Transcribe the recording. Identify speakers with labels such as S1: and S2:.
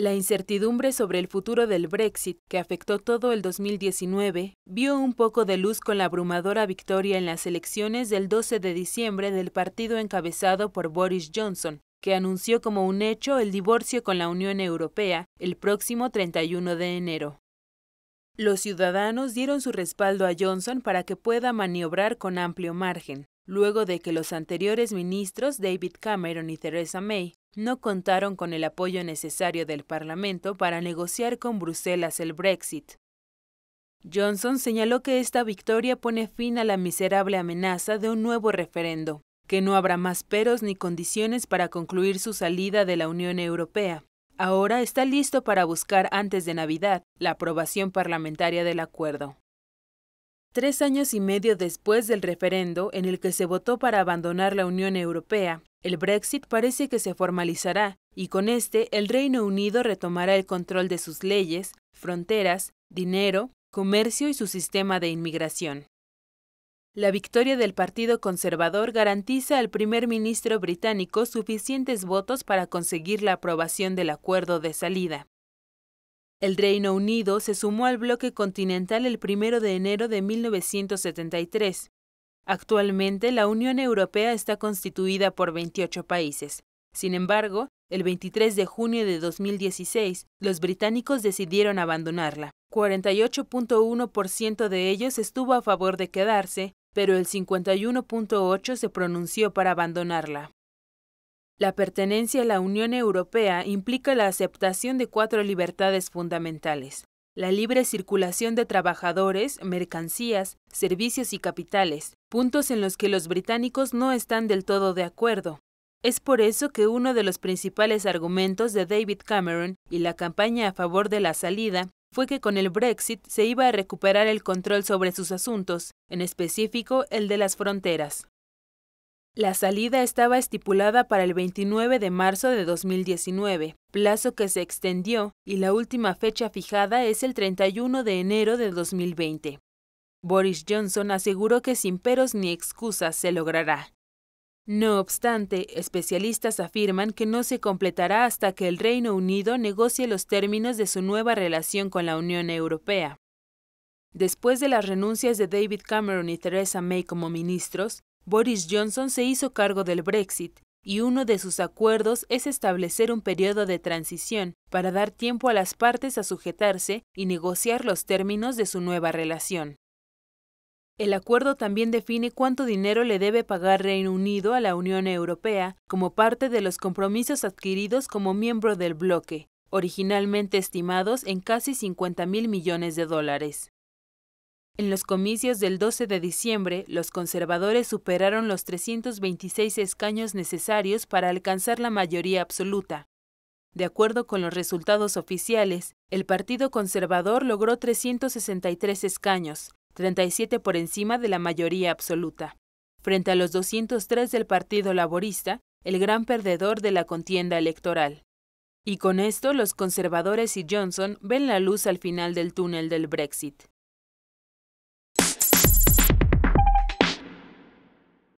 S1: La incertidumbre sobre el futuro del Brexit, que afectó todo el 2019, vio un poco de luz con la abrumadora victoria en las elecciones del 12 de diciembre del partido encabezado por Boris Johnson, que anunció como un hecho el divorcio con la Unión Europea el próximo 31 de enero. Los ciudadanos dieron su respaldo a Johnson para que pueda maniobrar con amplio margen luego de que los anteriores ministros David Cameron y Theresa May no contaron con el apoyo necesario del Parlamento para negociar con Bruselas el Brexit. Johnson señaló que esta victoria pone fin a la miserable amenaza de un nuevo referendo, que no habrá más peros ni condiciones para concluir su salida de la Unión Europea. Ahora está listo para buscar antes de Navidad la aprobación parlamentaria del acuerdo. Tres años y medio después del referendo en el que se votó para abandonar la Unión Europea, el Brexit parece que se formalizará y con este el Reino Unido retomará el control de sus leyes, fronteras, dinero, comercio y su sistema de inmigración. La victoria del Partido Conservador garantiza al primer ministro británico suficientes votos para conseguir la aprobación del acuerdo de salida, el Reino Unido se sumó al bloque continental el 1 de enero de 1973. Actualmente la Unión Europea está constituida por 28 países. Sin embargo, el 23 de junio de 2016, los británicos decidieron abandonarla. 48.1% de ellos estuvo a favor de quedarse, pero el 51.8% se pronunció para abandonarla. La pertenencia a la Unión Europea implica la aceptación de cuatro libertades fundamentales. La libre circulación de trabajadores, mercancías, servicios y capitales, puntos en los que los británicos no están del todo de acuerdo. Es por eso que uno de los principales argumentos de David Cameron y la campaña a favor de la salida fue que con el Brexit se iba a recuperar el control sobre sus asuntos, en específico el de las fronteras. La salida estaba estipulada para el 29 de marzo de 2019, plazo que se extendió y la última fecha fijada es el 31 de enero de 2020. Boris Johnson aseguró que sin peros ni excusas se logrará. No obstante, especialistas afirman que no se completará hasta que el Reino Unido negocie los términos de su nueva relación con la Unión Europea. Después de las renuncias de David Cameron y Theresa May como ministros, Boris Johnson se hizo cargo del Brexit y uno de sus acuerdos es establecer un periodo de transición para dar tiempo a las partes a sujetarse y negociar los términos de su nueva relación. El acuerdo también define cuánto dinero le debe pagar Reino Unido a la Unión Europea como parte de los compromisos adquiridos como miembro del bloque, originalmente estimados en casi 50 mil millones de dólares. En los comicios del 12 de diciembre, los conservadores superaron los 326 escaños necesarios para alcanzar la mayoría absoluta. De acuerdo con los resultados oficiales, el Partido Conservador logró 363 escaños, 37 por encima de la mayoría absoluta, frente a los 203 del Partido Laborista, el gran perdedor de la contienda electoral. Y con esto los conservadores y Johnson ven la luz al final del túnel del Brexit.